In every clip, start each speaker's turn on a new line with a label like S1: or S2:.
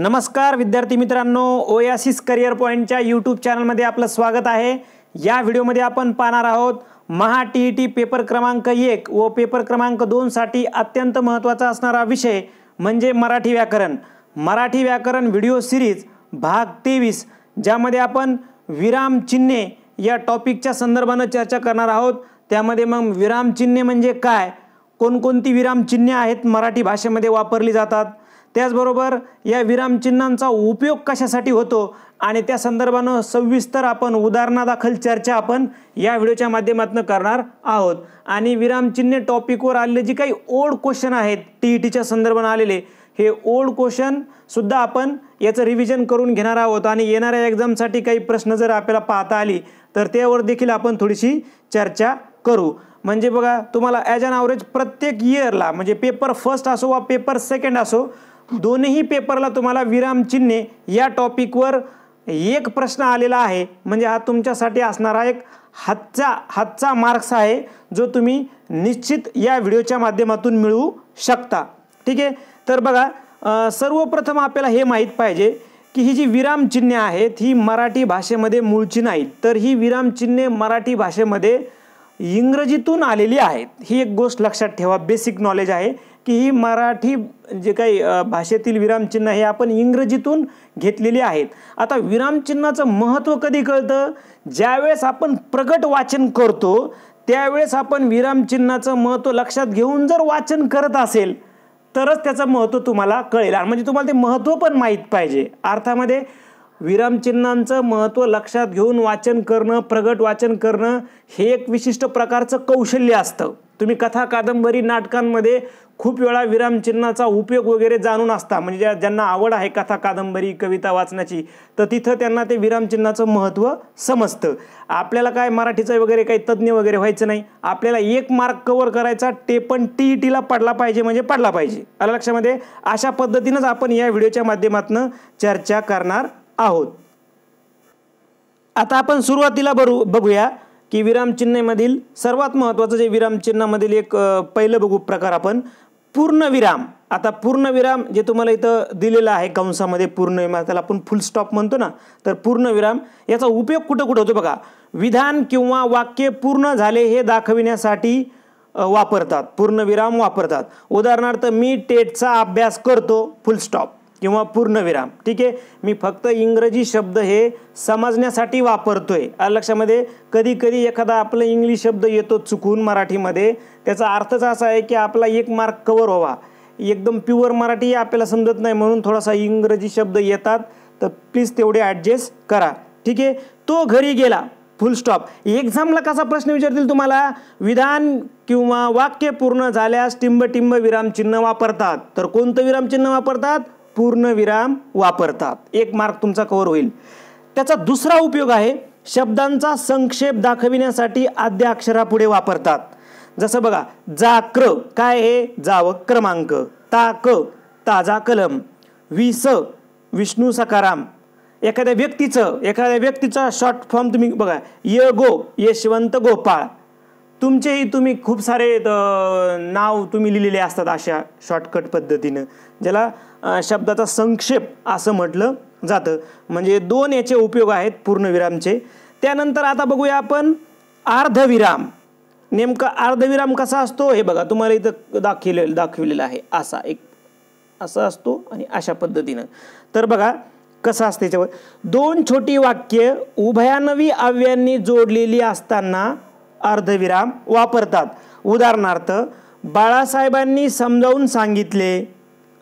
S1: नमस्कार विद्यार्थी मित्रांनो ओयासिस करिअर पॉईंटच्या यूट्यूब चॅनलमध्ये आपलं स्वागत आहे या व्हिडिओमध्ये आपण पाहणार आहोत Maha T E T paper क्रमांक एक व पेपर क्रमांक दोनसाठी अत्यंत महत्त्वाचा असणारा विषय म्हणजे मराठी व्याकरण मराठी व्याकरण व्हिडिओ सिरीज भाग तेवीस ज्यामध्ये आपण विरामचिन्हे या टॉपिकच्या संदर्भानं चर्चा करणार आहोत त्यामध्ये मग विरामचिन्हे म्हणजे काय कोणकोणती विरामचिन्हे आहेत मराठी भाषेमध्ये वापरली जातात त्याचबरोबर या विरामचिन्हांचा उपयोग कशासाठी होतो आणि त्या संदर्भानं सविस्तर आपण उदाहरणादाखल चर्चा आपण या व्हिडिओच्या माध्यमातून करणार आहोत आणि विरामचिन्हे टॉपिकवर आलेले जे काही ओल्ड क्वेश्चन आहेत टी ई e टीच्या संदर्भानं आलेले हे ओल्ड क्वेश्चन सुद्धा आपण याचं रिव्हिजन करून घेणार आहोत आणि येणाऱ्या एक्झामसाठी काही प्रश्न जर आपल्याला पाहता आली तर त्यावर देखील आपण थोडीशी चर्चा करू म्हणजे बघा तुम्हाला ॲज अन ॲव्हरेज प्रत्येक इयरला म्हणजे पेपर फर्स्ट असो वा पेपर सेकंड असो दोन्ही पेपरला तुम्हाला विरामचिन्हे या टॉपिकवर एक प्रश्न आलेला आहे म्हणजे हा तुमच्यासाठी असणारा एक हातचा हातचा मार्क्स आहे जो तुम्ही निश्चित या व्हिडिओच्या माध्यमातून मिळवू शकता ठीक आहे तर बघा सर्वप्रथम आपल्याला हे माहीत पाहिजे की ही जी विरामचिन्हे आहेत ही मराठी भाषेमध्ये मूळची नाहीत तर ही विरामचिन्हे मराठी भाषेमध्ये इंग्रजीतून आलेली आहेत ही एक गोष्ट लक्षात ठेवा बेसिक नॉलेज आहे की ही मराठी जे काही भाषेतील विरामचिन्ह हे आपण इंग्रजीतून घेतलेली आहेत आता विरामचिन्हाचं महत्त्व कधी कळतं ज्यावेळेस आपण प्रगट वाचन करतो त्यावेळेस आपण विरामचिन्हाचं महत्त्व लक्षात घेऊन जर वाचन करत असेल तरच त्याचं महत्त्व तुम्हाला कळेल म्हणजे तुम्हाला ते महत्त्व पण माहीत पाहिजे अर्थामध्ये विरामचिन्हांचं महत्त्व लक्षात घेऊन वाचन करणं प्रगट वाचन करणं हे एक विशिष्ट प्रकारचं कौशल्य असतं तुम्ही कथा कादंबरी नाटकांमध्ये खूप वेळा विरामचिन्हाचा उपयोग वगैरे जाणून असता म्हणजे ज्या ज्यांना आवड आहे कथा कादंबरी कविता वाचण्याची तर तिथं त्यांना ते विरामचिन्हाचं महत्त्व समजतं आपल्याला काय मराठीचं वगैरे काही तज्ज्ञ वगैरे व्हायचं नाही आपल्याला एक मार्क कवर करायचा ते पण टी ई टीला पडला पाहिजे म्हणजे पडला पाहिजे आलं लक्षामध्ये अशा पद्धतीनंच आपण या व्हिडिओच्या माध्यमातून चर्चा करणार आहोत आता आपण सुरुवातीला बरू बघूया की विरामचिन्हेमधील सर्वात महत्त्वाचं जे विरामचिन्हामधील एक पहिलं बघू प्रकार आपण पूर्णविराम आता पूर्णविराम जे तुम्हाला इथं दिलेलं आहे कंसामध्ये पूर्णविराम त्याला आपण फुल स्टॉप म्हणतो ना तर पूर्णविराम याचा उपयोग कुठं कुठं होतो बघा विधान किंवा वाक्य पूर्ण झाले हे दाखविण्यासाठी वापरतात पूर्णविराम वापरतात उदाहरणार्थ मी टेटचा अभ्यास करतो फुल स्टॉप किंवा पूर्णविराम ठीक आहे मी फक्त इंग्रजी शब्द हे समजण्यासाठी वापरतोय आहे लक्षामध्ये कधी कधी एखादा आपला इंग्लिश शब्द येतो चुकून मराठीमध्ये त्याचा अर्थच असा आहे की आपला एक मार्क कवर व्हावा एकदम प्युअर मराठी आपल्याला समजत नाही म्हणून थोडासा इंग्रजी शब्द येतात तर प्लीज तेवढे ॲडजस्ट करा ठीक आहे तो घरी गेला फुल स्टॉप एक्झामला कसा प्रश्न विचारतील तुम्हाला विधान किंवा वाक्य पूर्ण झाल्यास टिंब टिंब विरामचिन्ह वापरतात तर कोणतं विरामचिन्ह वापरतात पूर्ण विराम वापरतात एक मार्क तुमचा कवर होईल त्याचा दुसरा उपयोग आहे शब्दांचा संक्षेप दाखविण्यासाठी आद्य अक्षरापुढे वापरतात जसं बघा जाक्र काय हे जाव क्रमांक ताक ताजा कलम विस विष्णू सकाराम एखाद्या व्यक्तीचं एखाद्या व्यक्तीचा शॉर्ट फॉर्म तुम्ही बघा य गो यशवंत गोपाळ तुमचेही तुम्ही खूप सारे नाव तुम्ही लिहिलेले असतात अशा शॉर्टकट पद्धतीनं ज्याला शब्दाचा संक्षेप असं म्हटलं जातं म्हणजे दोन याचे उपयोग आहेत पूर्णविरामचे त्यानंतर आता बघूया आपण अर्धविराम नेमका अर्धविराम कसा असतो हे बघा तुम्हाला इथं दाखवले दाखविलेला आहे असा एक असा असतो आणि अशा पद्धतीनं तर बघा कसं असतं त्याच्यावर दोन छोटी वाक्य उभयानवी अव्यांनी जोडलेली असताना अर्धविराम वापरतात उदाहरणार्थ बाळासाहेबांनी समजावून सांगितले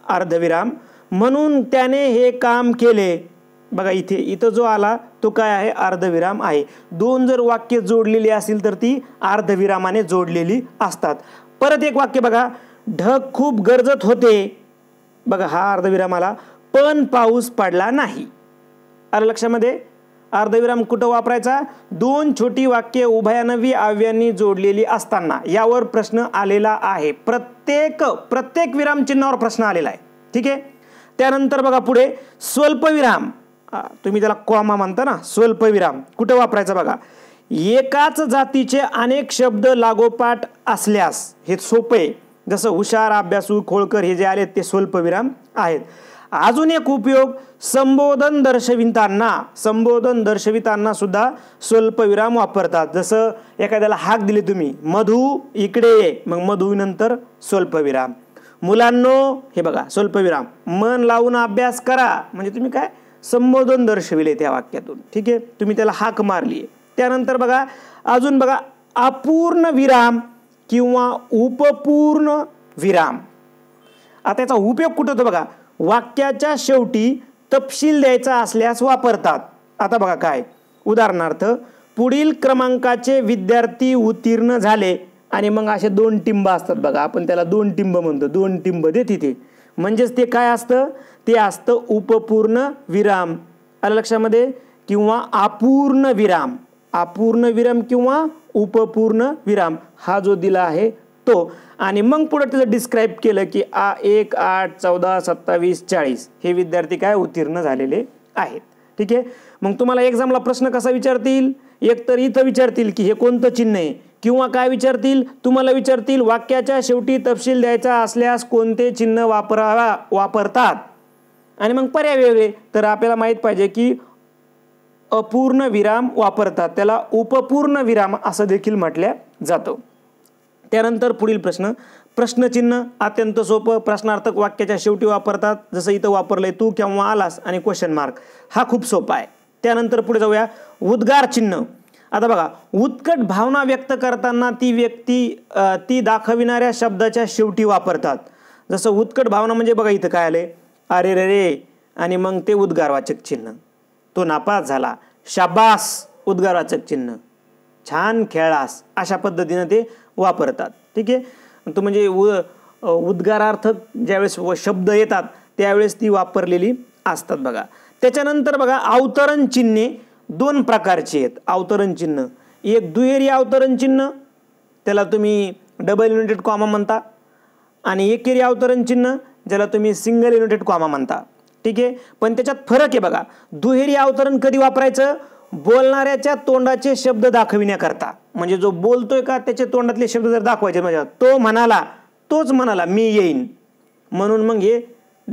S1: अर्धविराम म्हणून त्याने हे काम केले बघा इथे इथं जो आला तो काय आहे अर्धविराम आहे दोन जर वाक्य जोडलेली असतील तर ती अर्धविरामाने जोडलेली असतात परत एक वाक्य बघा ढग खूप गरजत होते बघा हा अर्धविरामाला पण पाऊस पडला नाही आलं लक्षामध्ये अर्धविराम कुठं वापरायचा दोन छोटी वाक्य उभयानवी आव्यांनी जोडलेली असताना यावर प्रश्न आलेला आहे प्रत्येक प्रत्येक विरामचिन्हावर प्रश्न आलेला आहे ठीक आहे त्यानंतर बघा पुढे स्वल्पविराम तुम्ही त्याला कॉमा म्हणता ना स्वल्पविराम कुठं वापरायचा बघा एकाच जातीचे अनेक शब्द लागोपाठ असल्यास हे सोपे जसं हुशार अभ्यासू खोळकर हे जे आले ते स्वल्पविराम आहेत अजून एक उपयोग संबोधन दर्शवितांना संबोधन दर्शवितांना सुद्धा स्वल्पविराम वापरतात जसं एखाद्याला हाक दिली तुम्ही मधू इकडे ये मग मधूनंतर स्वल्पविराम मुलांनो हे बघा स्वल्पविराम मन लावून अभ्यास करा म्हणजे तुम्ही काय संबोधन दर्शविले त्या वाक्यातून ठीक आहे तुम्ही त्याला हाक मारली त्यानंतर बघा अजून बघा अपूर्ण विराम किंवा उपपूर्ण विराम आता याचा उपयोग कुठं होतो बघा वाक्याच्या शेवटी तपशील द्यायचा असल्यास वापरतात आता बघा काय उदाहरणार्थ पुढील क्रमांकाचे विद्यार्थी उत्तीर्ण झाले आणि मग असे दोन टिंब असतात बघा आपण त्याला दोन टिंब म्हणतो दोन टिंब दे तिथे म्हणजेच ते काय असतं ते असतं उपपूर्ण विराम आलं लक्षामध्ये किंवा अपूर्ण विराम अपूर्ण विराम किंवा उपपूर्ण विराम हा जो दिला आहे तो आणि मग पुढं त्याचं डिस्क्राईब केलं की आ एक आठ चौदा सत्तावीस चाळीस हे विद्यार्थी काय उत्तीर्ण झालेले आहेत ठीक आहे मग तुम्हाला एक्झामला प्रश्न कसा विचारतील एक तर इथं विचारतील की हे कोणतं चिन्ह आहे किंवा काय विचारतील तुम्हाला विचारतील वाक्याच्या शेवटी तपशील द्यायचा असल्यास कोणते चिन्ह वापरावा वापरतात आणि मग पर्याय वेगळे तर आपल्याला माहीत पाहिजे की अपूर्ण विराम वापरतात त्याला उपपूर्ण विराम असं देखील म्हटल्या जातं त्यानंतर पुढील प्रश्न प्रश्नचिन्ह अत्यंत सोपं प्रश्नार्थक वाक्याच्या शेवटी वापरतात जसं इथं वापरलंय तू केव्हा आलास आणि क्वेश्चन मार्क हा खूप सोपा आहे त्यानंतर पुढे जाऊया उद्गार चिन्ह आता बघा उत्कट भावना व्यक्त करताना ती व्यक्ती ती दाखविणाऱ्या शब्दाच्या शेवटी वापरतात जसं उत्कट भावना म्हणजे बघा इथं काय आले अरे रे रे आणि मग ते उद्गारवाचक चिन्ह तो नापास झाला शाबास उद्गारवाचक चिन्ह छान खेळास अशा पद्धतीनं ते वापरतात ठीक आहे तो म्हणजे उ उद्गारार्थ ज्यावेळेस व शब्द येतात त्यावेळेस ती वापरलेली असतात बघा त्याच्यानंतर बघा अवतरण चिन्हे दोन प्रकारची आहेत अवतरण चिन्ह एक दुहेरी अवतरण चिन्ह त्याला तुम्ही डबल युनिटेड कॉमा म्हणता आणि एकेरी अवतरण चिन्ह ज्याला तुम्ही सिंगल युनिटेड कॉमा म्हणता ठीक आहे पण त्याच्यात फरक आहे बघा दुहेरी अवतरण कधी वापरायचं बोलणाऱ्याच्या तोंडाचे शब्द दाखविण्याकरता म्हणजे जो बोलतोय का त्याच्या तोंडातले शब्द जर दाखवायचे म्हणजे तो म्हणाला तोच म्हणाला मी येईन म्हणून मग हे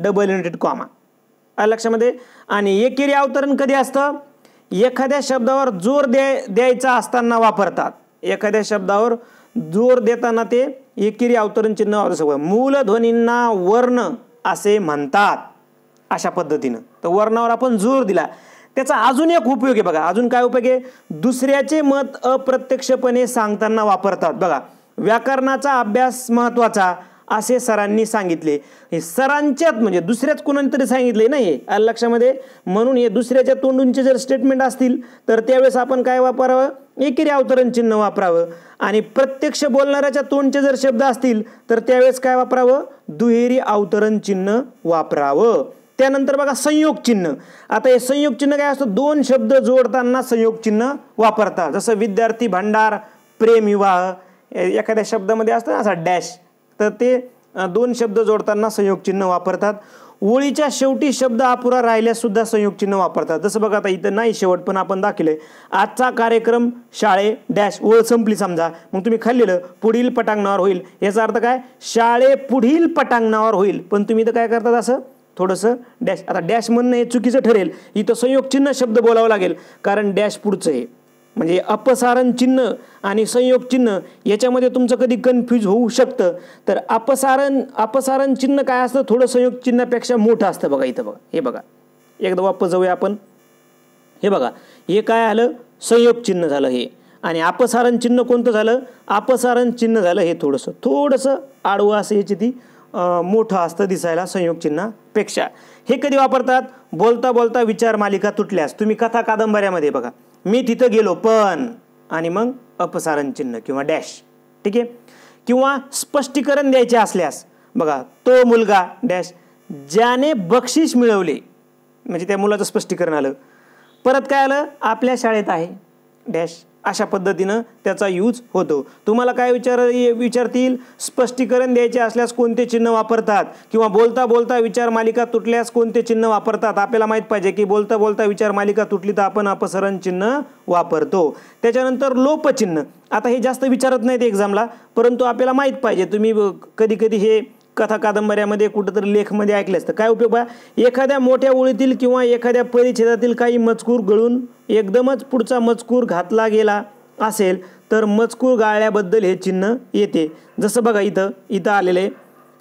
S1: डबल युनिटेड कॉमा लक्षामध्ये आणि एकेरी अवतरण कधी असतं एखाद्या शब्दावर जोर द्याय द्यायचा असताना वापरतात एखाद्या शब्दावर जोर देताना ते एकेरी अवतरण चिन्ह वापरू शकतो मूलध्वनींना वर्ण असे म्हणतात अशा पद्धतीनं तर वर्णावर आपण जोर दिला त्याचा अजून एक उपयोग आहे बघा अजून काय उपयोग आहे दुसऱ्याचे मत अप्रत्यक्षपणे सांगताना वापरतात बघा व्याकरणाचा अभ्यास महत्त्वाचा असे सरांनी सांगितले हे सरांच्यात म्हणजे दुसऱ्याच कुणातरी सांगितले नाही हे आलं लक्षामध्ये म्हणून हे दुसऱ्याच्या तोंडूंचे जर स्टेटमेंट असतील तर त्यावेळेस आपण काय वापरावं एकेरी अवतरण चिन्ह वापरावं आणि प्रत्यक्ष बोलणाऱ्याच्या तोंडचे जर शब्द असतील तर त्यावेळेस काय वापरावं दुहेरी अवतरण चिन्ह वापरावं त्यानंतर बघा संयोग चिन्ह आता हे संयोग चिन्ह काय असतं दोन शब्द जोडताना संयोग चिन्ह वापरतात जसं विद्यार्थी भांडार प्रेम विवाह एखाद्या शब्दामध्ये असतं असा डॅश तर ते दोन शब्द जोडताना संयोग चिन्ह वापरतात ओळीच्या शेवटी शब्द अपुरा राहिल्यासुद्धा सुद्धा संयोग चिन्ह वापरतात जसं बघा आता इथं नाही शेवट पण आपण दाखिले आजचा कार्यक्रम शाळे डॅश ओळ संपली समजा मग तुम्ही खाल्लेलं पुढील पटांगणावर होईल याचा अर्थ काय शाळे पुढील पटांगणावर होईल पण तुम्ही तर काय करतात असं थोडंसं डॅश आता डॅश म्हणणं हे चुकीचं ठरेल इथं संयोग चिन्ह शब्द बोलावं लागेल कारण डॅश पुढचं आहे म्हणजे अपसारण चिन्ह आणि संयोग चिन्ह याच्यामध्ये तुमचं कधी कन्फ्यूज होऊ शकतं तर अपसारण अपसारण चिन्ह काय असतं थोडं संयोग चिन्हापेक्षा मोठं असतं बघा इथं बघा हे बघा एकदा वापस जाऊया आपण हे बघा हे काय आलं संयोग चिन्ह झालं हे आणि अपसारण चिन्ह कोणतं झालं अपसारण चिन्ह झालं हे थोडंसं थोडंसं आडवं असं याची ती मोठं असतं दिसायला संयोग हे कधी वापरतात बोलता बोलता विचार मालिका तुटल्यास तुम्ही कथा कादंबऱ्यामध्ये बघा मी तिथं गेलो पण आणि मग अपसारण चिन्ह किंवा डॅश ठीक आहे किंवा स्पष्टीकरण द्यायचे असल्यास बघा तो मुलगा डॅश ज्याने बक्षीस मिळवले म्हणजे त्या मुलाचं स्पष्टीकरण आलं परत काय आलं आपल्या शाळेत आहे डॅश अशा पद्धतीनं त्याचा यूज होतो तुम्हाला काय विचार विचारतील स्पष्टीकरण द्यायचे असल्यास कोणते चिन्ह वापरतात किंवा बोलता बोलता विचार मालिका तुटल्यास कोणते चिन्ह वापरतात आपल्याला माहीत पाहिजे की बोलता बोलता विचार मालिका तुटली तर आपण अपसरण चिन्ह वापरतो त्याच्यानंतर लोपचिन्ह आता हे जास्त विचारत नाहीत एक्झामला परंतु आपल्याला माहीत पाहिजे तुम्ही कधी कधी हे कथा कादंबऱ्यामध्ये कुठंतरी लेखमध्ये ऐकले असतं काय उपयोग बघा एखाद्या मोठ्या ओळीतील किंवा एखाद्या परिच्छेदातील काही मजकूर गळून एकदमच पुढचा मजकूर घातला गेला असेल तर मजकूर गाळल्याबद्दल हे चिन्ह येते जसं बघा इथं इथं आलेलं आहे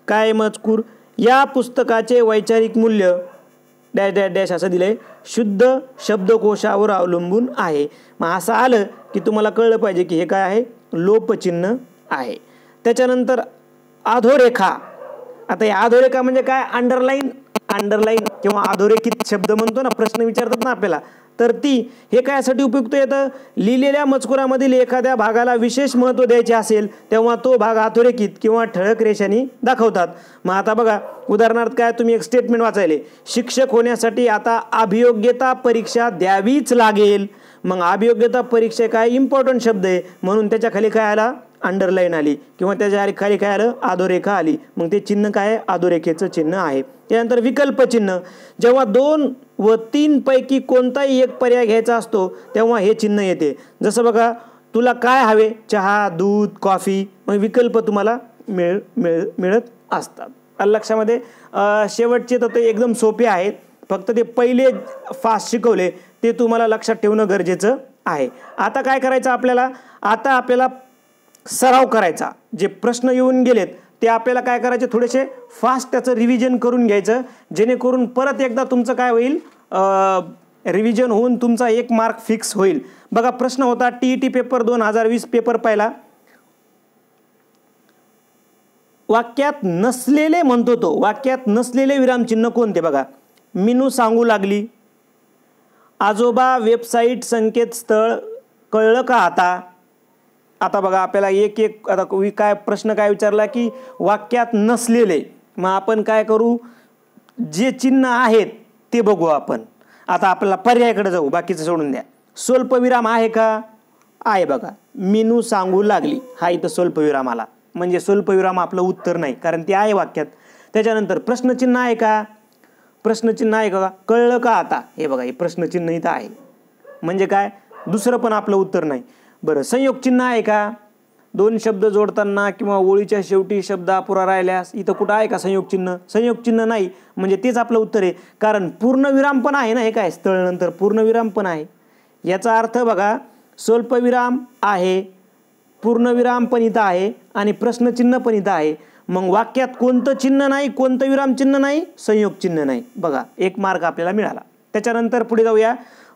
S1: काय मजकूर या पुस्तकाचे वैचारिक मूल्य डॅश डॅश डॅश असं दिलं आहे शुद्ध शब्दकोशावर अवलंबून आहे मग असं आलं की तुम्हाला कळलं पाहिजे की हे काय आहे लोपचिन्ह आहे त्याच्यानंतर अधोरेखा आता या अधोरेखा म्हणजे काय अंडरलाईन अंडरलाईन किंवा अधोरेखित शब्द म्हणतो ना प्रश्न विचारतात ना आपल्याला तर ती हे कायसाठी उपयुक्त येतं लिहिलेल्या मजकुरामधील एखाद्या भागाला विशेष महत्त्व द्यायचे असेल तेव्हा तो भाग अधोरेखित किंवा ठळक रेषाने दाखवतात मग आता बघा उदाहरणार्थ काय तुम्ही एक स्टेटमेंट वाचायले शिक्षक होण्यासाठी आता अभियोग्यता परीक्षा द्यावीच लागेल मग अभियोग्यता परीक्षा काय इम्पॉर्टंट शब्द आहे म्हणून त्याच्याखाली काय आला अंडरलाईन आली किंवा त्याच्या खाली काय आलं आधोरेखा आली मग ते चिन्ह काय आहे आधोरेखेचं चिन्ह आहे त्यानंतर विकल्प चिन्ह जेव्हा दोन व तीन पैकी कोणताही एक पर्याय घ्यायचा असतो तेव्हा हे चिन्ह येते जसं बघा तुला काय हवे चहा दूध कॉफी मग विकल्प तुम्हाला मिळ मिळ मिळत असतात लक्षामध्ये शेवटचे तर ते एकदम सोपे आहेत फक्त ते पहिले फास्ट शिकवले ते तुम्हाला लक्षात ठेवणं गरजेचं आहे आता काय करायचं आपल्याला आता आपल्याला सराव करायचा जे प्रश्न येऊन गेलेत ते आपल्याला काय करायचे थोडेसे फास्ट त्याचं रिव्हिजन करून घ्यायचं जेणेकरून परत एकदा तुमचं काय होईल रिव्हिजन होऊन तुमचा एक मार्क फिक्स होईल बघा प्रश्न होता टी टी पेपर दोन हजार वीस पेपर पहिला वाक्यात नसलेले म्हणतो तो वाक्यात नसलेले विरामचिन्ह कोणते बघा मिनू सांगू लागली आजोबा वेबसाईट संकेतस्थळ कळलं का आता आता बघा आपल्याला एक एक आता काय प्रश्न काय विचारला की वाक्यात नसलेले मग आपण काय करू जे चिन्ह आहेत ते बघू आपण आता आपल्याला पर्यायकडे जाऊ बाकीचं सोडून द्या स्वल्पविराम आहे का आहे बघा मेनू सांगू लागली हा इथं स्वल्पविराम आला म्हणजे स्वल्पविराम आपलं उत्तर नाही कारण ते आहे वाक्यात त्याच्यानंतर प्रश्नचिन्ह आहे का प्रश्नचिन्ह आहे का कळलं का आता हे बघा हे प्रश्नचिन्ह इथं आहे म्हणजे काय दुसरं पण आपलं उत्तर नाही बरं संयोग चिन्ह आहे का दोन शब्द जोडताना किंवा ओळीच्या शेवटी शब्द अपुरा राहिल्यास इथं कुठं आहे का संयोग चिन्ह संयोग चिन्ह नाही म्हणजे तेच आपलं उत्तर आहे कारण पूर्णविराम पण आहे ना हे काय स्थळनंतर पूर्णविराम पण आहे याचा अर्थ बघा स्वल्पविराम आहे पूर्णविराम पण इथं आहे आणि प्रश्नचिन्ह पण इथं आहे मग वाक्यात कोणतं चिन्ह नाही कोणतं विराम चिन्ह नाही संयोग चिन्ह नाही बघा एक मार्ग आपल्याला मिळाला त्याच्यानंतर पुढे जाऊया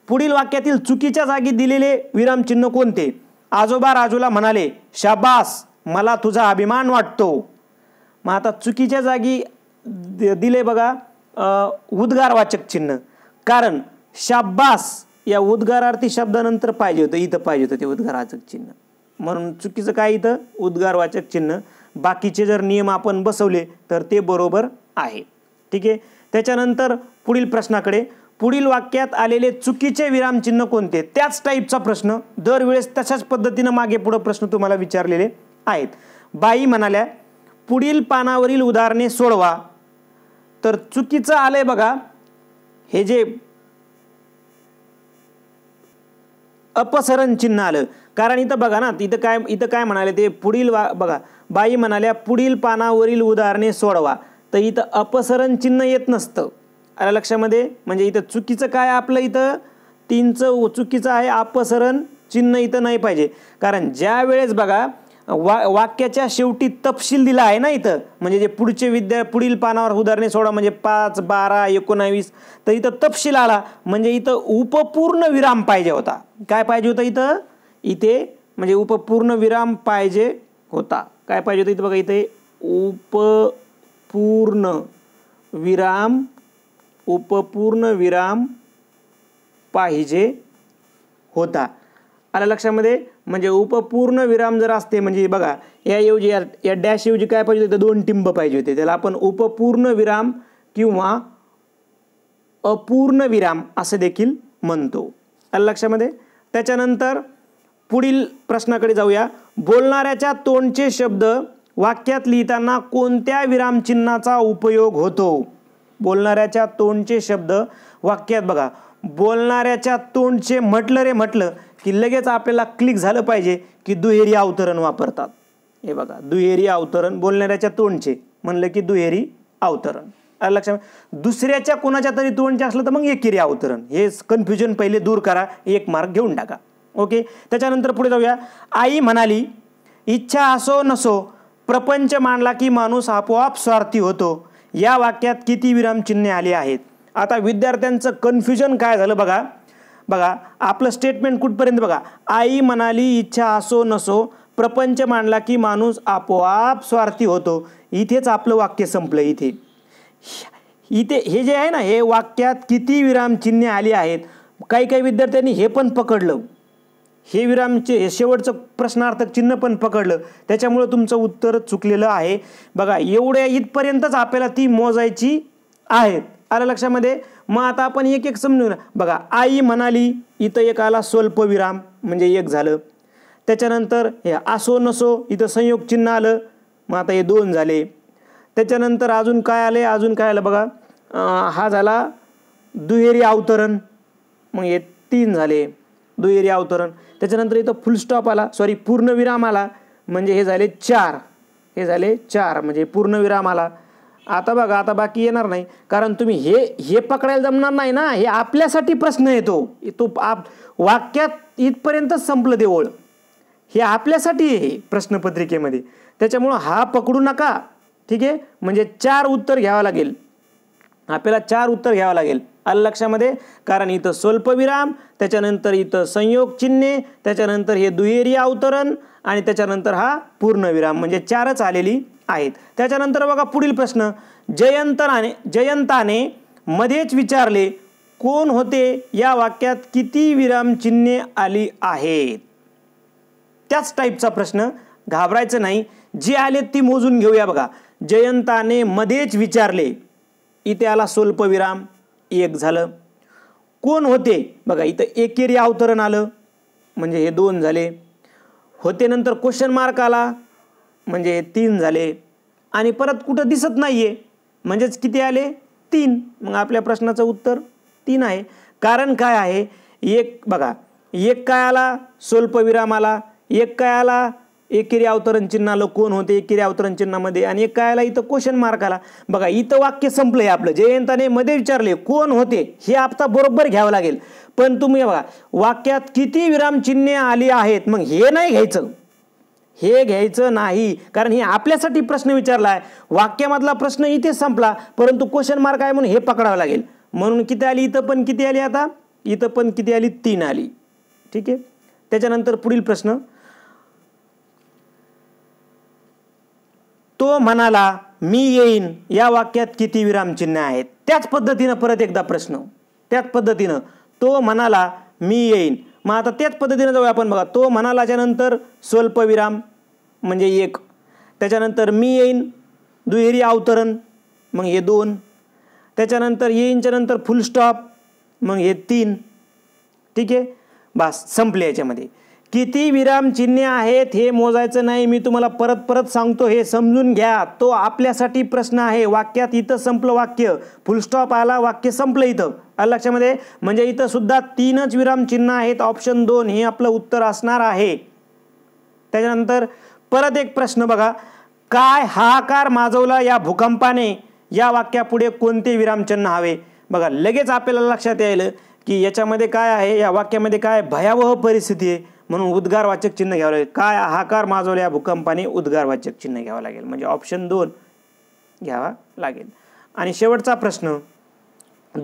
S1: पुढील वाक्यातील चुकीच्या जागी दिलेले विरामचिन्ह कोणते आजोबा राजूला म्हणाले शाबास मला तुझा अभिमान वाटतो मग आता चुकीच्या जागी दिले बघा उद्गारवाचक चिन्ह कारण शाबास या उद्गारार्थी शब्दानंतर पाहिजे होतं इथं पाहिजे होतं ते उद्गारवाचक चिन्ह म्हणून चुकीचं काय इथं उद्गारवाचक चिन्ह बाकीचे जर नियम आपण बसवले तर ते बरोबर आहे ठीक आहे त्याच्यानंतर पुढील प्रश्नाकडे पुढील वाक्यात आलेले चुकीचे विरामचिन्ह कोणते त्याच टाईपचा प्रश्न दरवेळेस तशाच पद्धतीनं मागे पुढं प्रश्न तुम्हाला विचारलेले आहेत बाई म्हणाल्या पुढील पानावरील उदाहरणे सोडवा तर चुकीचं आलंय बघा हे जे अपसरण चिन्ह आलं कारण इथं बघा ना इथं काय इथं काय म्हणाले ते पुढील वा बघा बाई म्हणाल्या पुढील पानावरील उदाहरणे सोडवा तर इथं अपसरण चिन्ह येत नसतं आला लक्षामध्ये म्हणजे इथं चुकीचं काय आपलं इथं तीनचं चुकीचं आहे अपसरण चिन्ह इथं नाही पाहिजे कारण ज्या वेळेस बघा वा वाक्याच्या शेवटी तपशील दिला आहे ना इथं म्हणजे जे पुढचे विद्या पुढील पानावर उदाहरणे सोडा म्हणजे पाच बारा एकोणावीस तर इथं तपशील आला म्हणजे इथं उपपूर्ण विराम पाहिजे होता काय पाहिजे होतं इथं इथे म्हणजे उपपूर्ण विराम पाहिजे होता काय पाहिजे होतं इथं बघा इथे उपपूर्ण विराम उपपूर्ण विराम पाहिजे होता आला लक्षामध्ये म्हणजे उपपूर्ण विराम जर असते म्हणजे बघा याऐवजी या या डॅशऐवजी काय पाहिजे होते दोन टिंब पाहिजे होते त्याला आपण उपपूर्ण विराम किंवा अपूर्ण विराम असं देखील म्हणतो आलं लक्षामध्ये त्याच्यानंतर पुढील प्रश्नाकडे जाऊया बोलणाऱ्याच्या तोंडचे शब्द वाक्यात लिहिताना कोणत्या विरामचिन्हाचा उपयोग होतो बोलणाऱ्याच्या तोंडचे शब्द वाक्यात बघा बोलणाऱ्याच्या तोंडचे म्हटलं रे म्हटलं की लगेच आपल्याला क्लिक झालं पाहिजे की दुहेरी अवतरण वापरतात हे बघा दुहेरी अवतरण बोलणाऱ्याच्या तोंडचे म्हणलं की दुहेरी अवतरण अरे लक्षात दुसऱ्याच्या कोणाच्या तरी तोंडचे असलं तर मग एकेरी अवतरण हे कन्फ्युजन पहिले दूर करा एक मार्क घेऊन टाका ओके त्याच्यानंतर पुढे जाऊया आई म्हणाली इच्छा असो नसो प्रपंच मांडला की माणूस आपोआप स्वार्थी होतो या वाक्यात किती विरामचिन्हे आले आहेत आता विद्यार्थ्यांचं कन्फ्युजन काय झालं बघा बघा आपलं स्टेटमेंट कुठपर्यंत बघा आई म्हणाली इच्छा असो नसो प्रपंच मांडला की माणूस आपोआप स्वार्थी होतो इथेच आपलं वाक्य संपलं इथे इथे हे जे आहे ना हे वाक्यात किती विरामचिन्हे आली आहेत काही काही विद्यार्थ्यांनी हे पण पकडलं हे विरामचे हे शेवटचं प्रश्नार्थक चिन्ह पण पकडलं त्याच्यामुळं तुमचं उत्तर चुकलेलं आहे बघा एवढ्या इथपर्यंतच आपल्याला ती मोजायची आहेत आलं लक्षामध्ये मग आता आपण एक एक समजून बघा आई म्हणाली इथं एक आला स्वल्प विराम म्हणजे एक झालं त्याच्यानंतर हे असो नसो इथं संयोग चिन्ह आलं मग आता हे दोन झाले त्याच्यानंतर अजून काय आले अजून काय आलं बघा हा झाला दुहेरी अवतरण मग हे तीन झाले दुहेरी अवतरण त्याच्यानंतर इथं फुलस्टॉप आला सॉरी पूर्णविराम आला म्हणजे हे झाले चार हे झाले चार म्हणजे पूर्णविराम आला आता बघा आता बाकी येणार नाही कारण तुम्ही हे हे पकडायला जमणार नाही ना हे आपल्यासाठी प्रश्न येतो तो आप वाक्यात इथपर्यंतच संपलं देवळ हे आपल्यासाठी आहे प्रश्नपत्रिकेमध्ये त्याच्यामुळं हा पकडू नका ठीक आहे म्हणजे चार उत्तर घ्यावं लागेल आपल्याला चार उत्तर घ्यावं लागेल आलं लक्षामध्ये कारण इथं स्वल्पविराम त्याच्यानंतर इथं संयोग चिन्हे त्याच्यानंतर हे दुहेरी अवतरण आणि त्याच्यानंतर हा पूर्णविराम म्हणजे चारच आलेली आहेत त्याच्यानंतर बघा पुढील प्रश्न जयंतराने जयंताने मध्येच विचारले कोण होते या वाक्यात किती विरामचिन्हे आली आहेत त्याच टाईपचा प्रश्न घाबरायचं नाही जी आले ती मोजून घेऊया बघा जयंताने मध्येच विचारले इथे आला स्वल्पविराम एक झालं कोण होते बघा इथं एकेरी अवतरण आलं म्हणजे हे दोन झाले होते नंतर क्वेश्चन मार्क आला म्हणजे हे तीन झाले आणि परत कुठं दिसत नाही आहे म्हणजेच किती आले तीन मग आपल्या प्रश्नाचं उत्तर तीन आहे कारण काय आहे एक बघा एक काय आला स्वल्पविराम आला एक काय आला एकेरी अवतरण चिन्हाला कोण होते एकेरी अवतरण चिन्हामध्ये आणि एक काय आला इथं क्वेश्चन मार्क आला बघा इथं वाक्य संपलं आहे आपलं जयंताने मध्ये विचारले कोण होते हे आपता बरोबर घ्यावं लागेल पण तुम्ही बघा वाक्यात किती विरामचिन्हे आली आहेत मग हे नाही घ्यायचं हे घ्यायचं नाही कारण हे आपल्यासाठी प्रश्न विचारला आहे वाक्यामधला प्रश्न इथे संपला परंतु क्वेश्चन मार्क आहे म्हणून हे पकडावं लागेल म्हणून किती आली इथं पण किती आली आता इथं पण किती आली तीन आली ठीक आहे त्याच्यानंतर पुढील प्रश्न तो म्हणाला मी येईन या वाक्यात किती विरामचिन्ह आहेत त्याच पद्धतीनं परत एकदा प्रश्न त्याच पद्धतीनं तो म्हणाला मी येईन मग आता त्याच पद्धतीनं जाऊया आपण बघा तो म्हणालाच्या नंतर स्वल्पविराम म्हणजे एक त्याच्यानंतर मी येईन दुहेरी अवतरण मग हे दोन त्याच्यानंतर येईनच्या नंतर फुल मग हे तीन ठीक आहे बास संपले याच्यामध्ये किती विरामचिन्हे आहेत हे मोजायचं नाही मी तुम्हाला परत परत सांगतो हे समजून घ्या तो आपल्यासाठी प्रश्न आहे वाक्यात इथं संपलं वाक्य फुलस्टॉप आला वाक्य संपलं इथं आलं लक्षामध्ये म्हणजे इथं सुद्धा तीनच विरामचिन्ह आहेत ऑप्शन दोन हे आपलं उत्तर असणार आहे त्याच्यानंतर परत एक प्रश्न बघा काय हाकार माजवला या भूकंपाने या वाक्यापुढे कोणते विरामचिन्ह हवे बघा लगेच आपल्याला लक्षात यायलं की याच्यामध्ये काय आहे या वाक्यामध्ये काय भयावह परिस्थिती आहे म्हणून उद्गारवाचक चिन्ह घ्यावं लागेल काय हाकार माजवल्या भूकंपाने भूकंपाने उद्गारवाचक चिन्ह घ्यावं लागेल म्हणजे ऑप्शन दोन घ्यावा लागेल आणि शेवटचा प्रश्न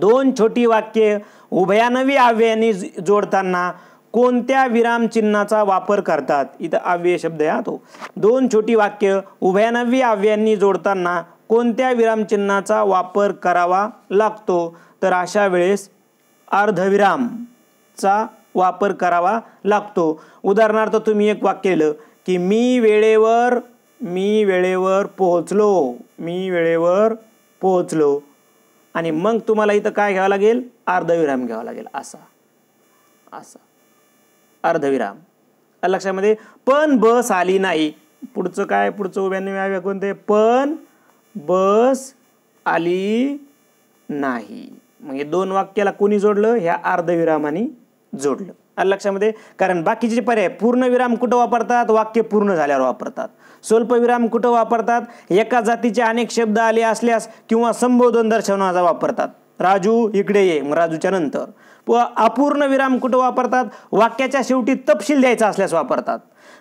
S1: दोन छोटी वाक्य उभयानवी आव्याने जोडताना कोणत्या विरामचिन्हाचा वापर करतात इथं अव्यय शब्द या तो दोन छोटी वाक्य उभयानवी अव्ययांनी जोडताना कोणत्या विरामचिन्हाचा वापर करावा लागतो तर अशा वेळेस अर्धविरामचा वापर करावा लागतो उदाहरणार्थ तुम्ही एक वाक्य केलं की मी वेळेवर मी वेळेवर पोहोचलो मी वेळेवर पोहोचलो आणि मग तुम्हाला इथं काय घ्यावं लागेल अर्धविराम घ्यावा लागेल असा असा अर्धविराम लक्षामध्ये पण बस आली नाही पुढचं काय पुढचं उभ्याण्णव कोणते पण बस आली नाही म्हणजे दोन वाक्याला कोणी जोडलं ह्या अर्धविरामाने जोडलं आलं लक्षामध्ये कारण बाकीचे जे पर्याय पूर्णविराम कुठं वापरतात वाक्य पूर्ण झाल्यावर वापरतात स्वल्पविराम कुठं वापरतात एका जातीचे अनेक शब्द आले असल्यास किंवा संबोधन दर्शवण्याचा वापरतात राजू इकडे ये मग राजूच्या नंतर व अपूर्ण विराम कुठं वापरतात वाक्याच्या शेवटी तपशील द्यायचा असल्यास वापरतात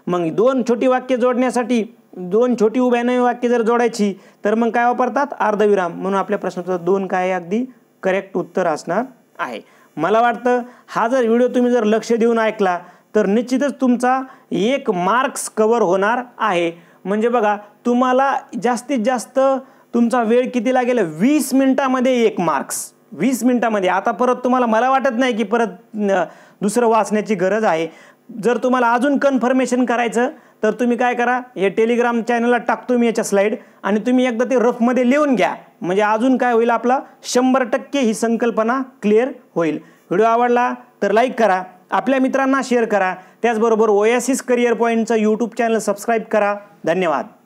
S1: मग दोन छोटी वाक्य जोडण्यासाठी दोन छोटी नवी वाक्य जर जोडायची तर मग काय वापरतात अर्धविराम म्हणून आपल्या प्रश्नाचं दोन काय अगदी करेक्ट उत्तर असणार आहे मला वाटतं हा जर व्हिडिओ तुम्ही जर लक्ष देऊन ऐकला तर निश्चितच तुमचा एक मार्क्स कवर होणार आहे म्हणजे बघा तुम्हाला जास्तीत जास्त तुमचा वेळ किती लागेल वीस मिनटामध्ये एक मार्क्स वीस मिनटामध्ये आता परत तुम्हाला मला वाटत नाही की परत दुसरं वाचण्याची गरज आहे जर तुम्हाला अजून कन्फर्मेशन करायचं तर तुम्ही काय करा हे टेलिग्राम चॅनलला टाकतो मी याच्या स्लाईड आणि तुम्ही एकदा ते रफमध्ये लिहून घ्या म्हणजे अजून काय होईल आपला शंभर टक्के ही संकल्पना क्लिअर होईल व्हिडिओ आवडला तर लाईक करा आपल्या मित्रांना शेअर करा त्याचबरोबर ओएसिस करिअर पॉईंटचं यूट्यूब चॅनल सबस्क्राईब करा धन्यवाद